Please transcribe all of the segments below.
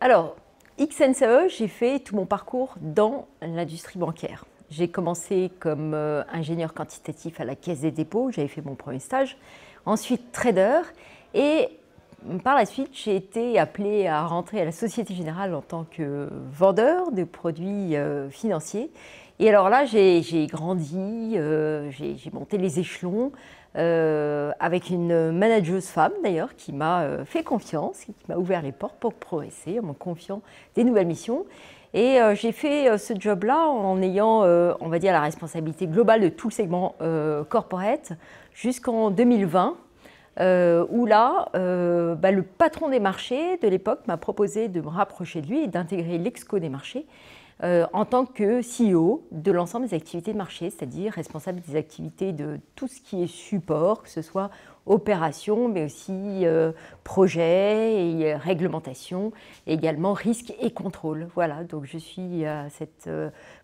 Alors, XNCE, j'ai fait tout mon parcours dans l'industrie bancaire. J'ai commencé comme euh, ingénieur quantitatif à la Caisse des dépôts, j'avais fait mon premier stage, ensuite trader et mm, par la suite, j'ai été appelé à rentrer à la Société Générale en tant que vendeur de produits euh, financiers et alors là, j'ai grandi, euh, j'ai monté les échelons euh, avec une manageuse femme d'ailleurs qui m'a euh, fait confiance, qui m'a ouvert les portes pour progresser en me confiant des nouvelles missions. Et j'ai fait ce job-là en ayant, on va dire, la responsabilité globale de tout le segment corporate jusqu'en 2020. où là, bah, le patron des marchés de l'époque m'a proposé de me rapprocher de lui et d'intégrer l'exco des marchés. Euh, en tant que CEO de l'ensemble des activités de marché, c'est-à-dire responsable des activités de tout ce qui est support, que ce soit opération, mais aussi euh, projet et euh, réglementation, également risque et contrôle. Voilà, donc je suis à cette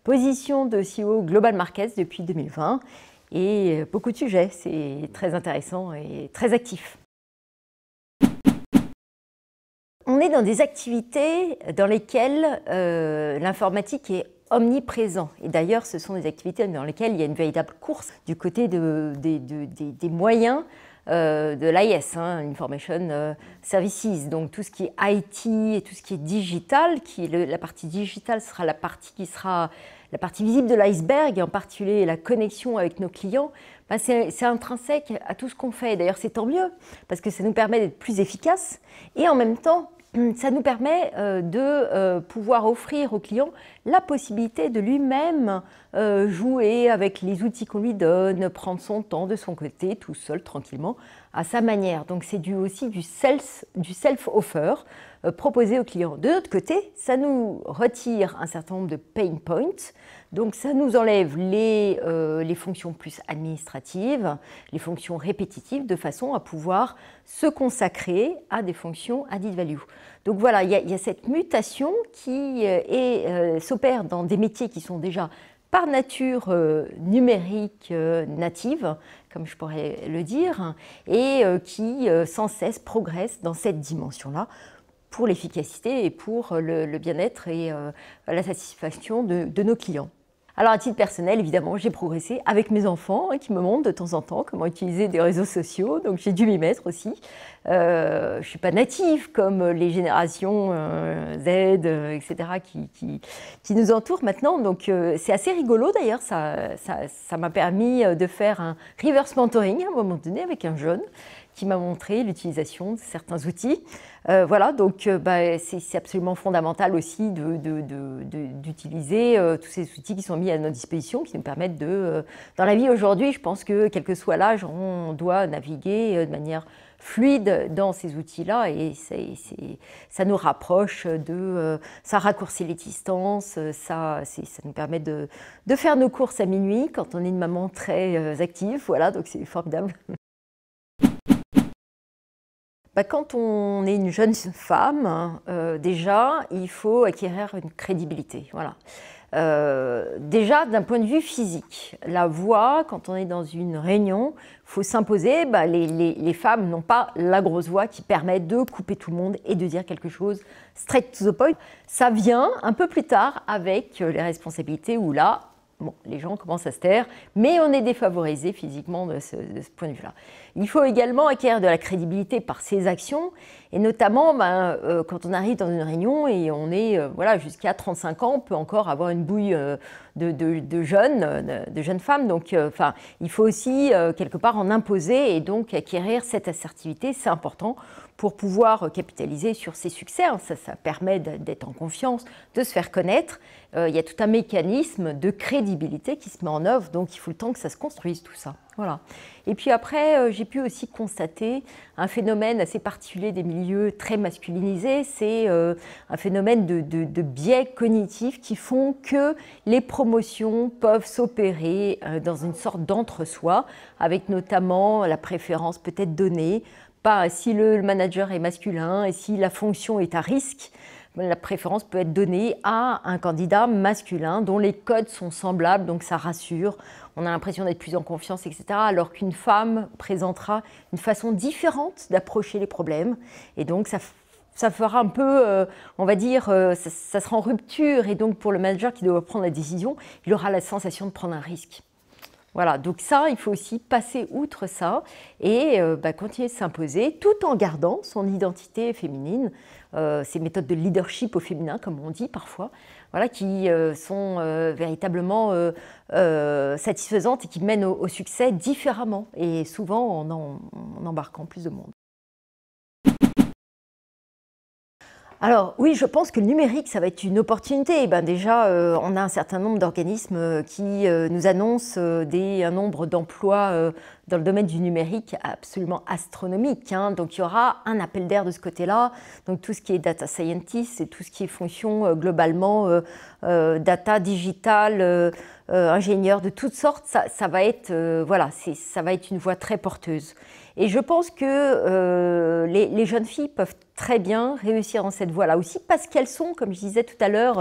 position de CEO Global Markets depuis 2020 et beaucoup de sujets, c'est très intéressant et très actif. on est dans des activités dans lesquelles euh, l'informatique est omniprésent. Et d'ailleurs, ce sont des activités dans lesquelles il y a une véritable course du côté de, des moyens euh, de l'IS, hein, Information euh, Services. Donc tout ce qui est IT et tout ce qui est digital, qui, la partie digitale sera la partie qui sera la partie visible de l'iceberg, et en particulier la connexion avec nos clients, ben, c'est intrinsèque à tout ce qu'on fait. D'ailleurs, c'est tant mieux, parce que ça nous permet d'être plus efficaces. Et en même temps, ça nous permet euh, de euh, pouvoir offrir au client la possibilité de lui-même euh, jouer avec les outils qu'on lui donne, prendre son temps de son côté, tout seul, tranquillement, à sa manière. Donc c'est dû aussi du self, du self offer euh, proposé au client. De l'autre côté, ça nous retire un certain nombre de pain points. Donc ça nous enlève les, euh, les fonctions plus administratives, les fonctions répétitives, de façon à pouvoir se consacrer à des fonctions added value. Donc voilà, il y, a cette mutation qui euh, s'opère dans des métiers qui sont déjà par nature euh, numérique euh, native, comme je pourrais le dire, et euh, qui sans cesse progresse dans cette dimension-là pour l'efficacité et pour le, bien-être et la satisfaction de nos clients. Alors à titre personnel, évidemment, j'ai progressé avec mes enfants hein, qui me montrent de temps en temps comment utiliser des réseaux sociaux, donc j'ai dû m'y mettre aussi. Euh, je ne suis pas native comme les générations euh, Z, euh, etc., qui, nous entourent maintenant, donc c'est assez rigolo d'ailleurs, ça m'a permis de faire un reverse mentoring à un moment donné avec un jeune qui m'a montré l'utilisation de certains outils. Euh, voilà, donc euh, bah, c'est absolument fondamental aussi d'utiliser euh, tous ces outils qui sont mis à notre disposition, qui nous permettent de... dans la vie aujourd'hui, je pense que quel que soit l'âge, on doit naviguer de manière fluide dans ces outils-là et ça nous rapproche de... ça raccourcit les distances, ça, ça nous permet de, de, faire nos courses à minuit quand on est une maman très active, voilà, donc c'est formidable. Bah, quand on est une jeune femme, euh, déjà, il faut acquérir une crédibilité. Voilà. Euh, déjà, d'un point de vue physique, la voix, quand on est dans une réunion, faut s'imposer. Bah, les, les, femmes n'ont pas la grosse voix qui permet de couper tout le monde et de dire quelque chose straight to the point. Ça vient un peu plus tard avec euh, les responsabilités où là, les gens commencent à se taire, mais on est défavorisé physiquement de ce, point de vue-là. Il faut également acquérir de la crédibilité par ses actions, et notamment ben, euh, quand on arrive dans une réunion et on est euh, voilà, jusqu'à 35 ans, on peut encore avoir une bouille euh, de, jeunes, de, jeunes femmes. Donc, euh, enfin, il faut aussi euh, quelque part en imposer et donc acquérir cette assertivité. C'est important pour pouvoir capitaliser sur ses succès. Hein. Ça, ça permet d'être en confiance, de se faire connaître. Euh, il y a tout un mécanisme de crédibilité qui se met en œuvre. Donc, il faut le temps que ça se construise tout ça. Voilà. Et puis après, euh, j'ai pu aussi constater un phénomène assez particulier des milieux très masculinisés, c'est euh, un phénomène de, biais cognitifs qui font que les promotions peuvent s'opérer euh, dans une sorte d'entre-soi, avec notamment la préférence peut-être donnée, pas si le manager est masculin et si la fonction est à risque la préférence peut être donnée à un candidat masculin dont les codes sont semblables, donc ça rassure, on a l'impression d'être plus en confiance, etc. Alors qu'une femme présentera une façon différente d'approcher les problèmes, et donc ça fera un peu, euh, on va dire, euh, ça, sera en rupture. Et donc, pour le manager qui doit prendre la décision, il aura la sensation de prendre un risque. Voilà, donc ça, il faut aussi passer outre ça et euh, bah, continuer de s'imposer tout en gardant son identité féminine, ses euh, méthodes de leadership au féminin, comme on dit parfois, voilà, qui euh, sont véritablement satisfaisantes et qui mènent au, succès différemment et souvent en embarquant plus de monde. alors oui, je pense que le numérique, ça va être une opportunité. Et eh ben, déjà, euh, on a un certain nombre d'organismes euh, qui euh, nous annoncent un nombre d'emplois dans le domaine du numérique absolument astronomique. Hein. Donc il y aura un appel d'air de ce côté-là. Donc tout ce qui est data scientist et tout ce qui est fonction globalement data, digital euh, ingénieurs de toutes sortes, ça, va être euh, voilà, ça va être une voie très porteuse. Et je pense que euh, les, jeunes filles peuvent très bien réussir dans cette voie-là aussi parce qu'elles sont, comme je disais tout à l'heure,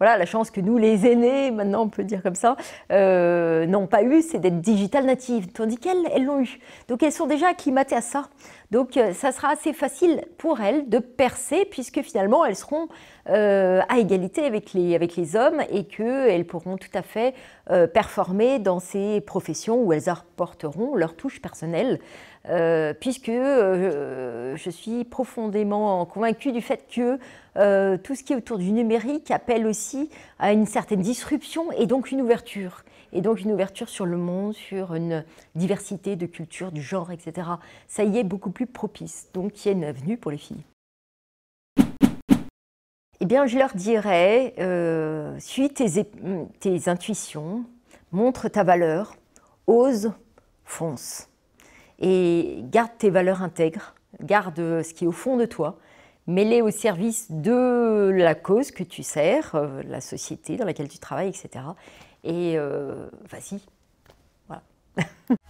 voilà la chance que nous les aînés, maintenant on peut dire comme ça, n'ont pas eu, c'est d'être digital natives, tandis qu'elles, elles l'ont eu. Donc elles sont déjà acclimatées à ça. Donc euh, ça sera assez facile pour elles de percer puisque finalement elles seront euh, à égalité avec les hommes et qu'elles pourront tout à fait euh, performer dans ces professions où elles apporteront leur touche personnelle, euh, puisque euh, je suis profondément convaincue du fait que tout ce qui est autour du numérique appelle aussi à une certaine disruption et donc une ouverture. Et donc une ouverture sur le monde, sur une diversité de cultures, du genre, etc. Ça y est beaucoup plus propice. Donc il y a une avenue pour les filles. Eh bien, je leur dirais, euh, suis tes, intuitions, montre ta valeur, ose, fonce. Et garde tes valeurs intègres, garde ce qui est au fond de toi, mêlé au service de la cause que tu sers, euh, la société dans laquelle tu travailles, etc. Et euh, vas-y. Voilà.